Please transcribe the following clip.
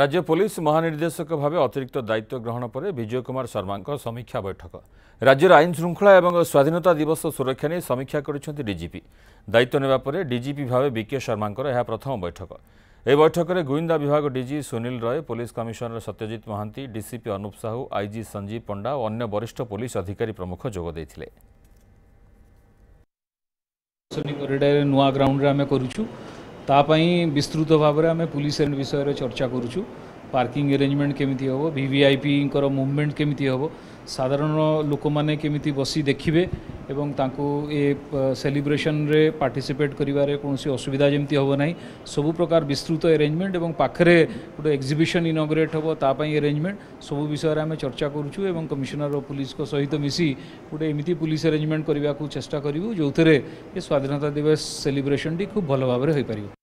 রাজ্য পুলিশ মহানির্দেশক ভাবে অতিরিক্ত দায়িত্ব গ্রহণ পরে বিজয় কুমার শর্মাঙ্ক সমীক্ষা বৈঠক রাজ্যের আইন শৃঙ্খলা এবং স্বাধীনতা দিবস সুরক্ষা নিয়ে সমীক্ষা করেছেন ডিজিপি দায়িত্ব নেওয়া পরে ডিজিপি ভাবে বিকে শর্মাঙ্কর এ প্রথম বৈঠক এই বৈঠকের গোয়েন্দা বিভাগ DG Sunil Roy police commissioner Satyajit Mohanty DCP Anup Sahu IG Sanjeev Panda ও অন্য বরিষ্ঠ পুলিশ অধিকারী প্রমুখ যোগ দিয়েছিলেঁ নূয়া গ্রাউন্ডে আমি করুছু विस्तृत भाव में आम पुलिस विषय चर्चा करुचु पार्किंग एरेंजमेंट केमी हे भि भि आई पी मुमेंट केमी हे साधारण लोक मैंने केमी बस देखिए सेलिब्रेसन पार्टीसीपेट करसुविधा जमी हम ना सब प्रकार विस्तृत एरेजमेंट और पाखे गोटे एक्जिबिशन इनग्रेट हम तापाई एरेंजमेंट सब विषय आम चर्चा करुँ कमिशनर पुलिस सहित मिसी गोटे एमती पुलिस एरेजमेंट करने को चेस्टा करूँ जो थे स्वाधीनता दिवस सेलिब्रेसन टी खूब भल भाव हो पार